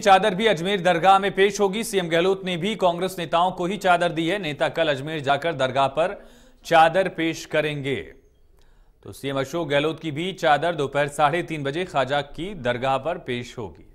चादर भी अजमेर दरगाह में पेश होगी सीएम गहलोत ने भी कांग्रेस नेताओं को ही चादर दी है नेता कल अजमेर जाकर दरगाह पर चादर पेश करेंगे तो सीएम अशोक गहलोत की भी चादर दोपहर साढ़े तीन बजे खाजा की दरगाह पर पेश होगी